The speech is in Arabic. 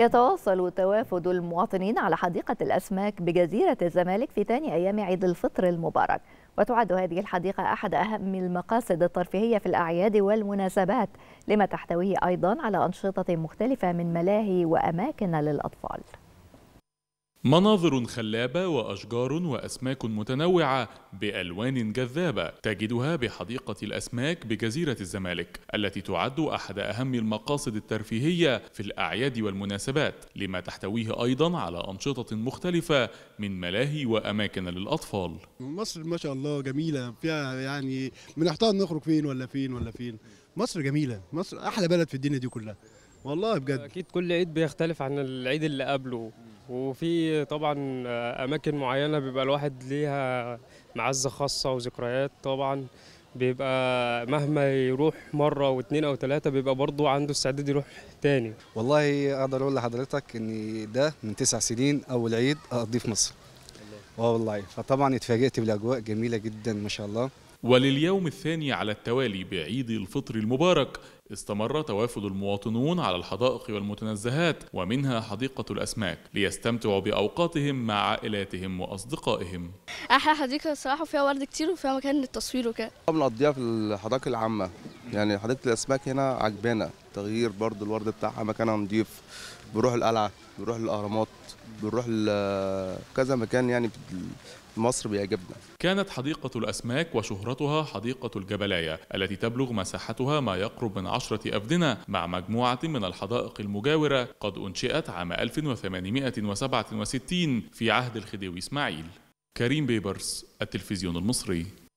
يتواصل توافد المواطنين على حديقة الأسماك بجزيرة الزمالك في ثاني أيام عيد الفطر المبارك وتعد هذه الحديقة أحد أهم المقاصد الترفيهية في الأعياد والمناسبات لما تحتويه أيضا على أنشطة مختلفة من ملاهي وأماكن للأطفال مناظر خلابة وأشجار وأسماك متنوعة بألوان جذابة تجدها بحديقة الأسماك بجزيرة الزمالك التي تعد أحد أهم المقاصد الترفيهية في الأعياد والمناسبات لما تحتويه أيضا على أنشطة مختلفة من ملاهي وأماكن للأطفال مصر ما شاء الله جميلة فيها يعني بنحتار نخرج فين ولا فين ولا فين مصر جميلة مصر أحلى بلد في الدنيا دي كلها والله بجد أكيد كل عيد بيختلف عن العيد اللي قبله وفي طبعا آه، اماكن معينه بيبقى الواحد ليها معزه خاصه وذكريات طبعا بيبقى مهما يروح مره واثنين او ثلاثه بيبقى برضو عنده استعداد يروح تاني والله اقدر اقول لحضرتك ان ده من تسع سنين اول عيد اقضيه في مصر اه والله فطبعا اتفاجئت بالاجواء جميله جدا ما شاء الله ولليوم الثاني على التوالي بعيد الفطر المبارك استمر توافد المواطنون على الحدائق والمتنزهات ومنها حديقة الأسماك ليستمتعوا بأوقاتهم مع عائلاتهم وأصدقائهم أحلى حديقة الصراحة فيها ورد كتير وفيها مكان للتصوير وكده بنقضيها في الحدائق العامة يعني حديقه الاسماك هنا عجبانه تغيير برضو الورد بتاعها مكانها نضيف بنروح القلعه بنروح الاهرامات بنروح كذا مكان يعني مصر بيعجبنا كانت حديقة الأسماك وشهرتها حديقة الجبلاية التي تبلغ مساحتها ما يقرب من عشرة أفدنة مع مجموعة من الحدائق المجاورة قد أنشئت عام 1867 في عهد الخديوي إسماعيل كريم بيبرس التلفزيون المصري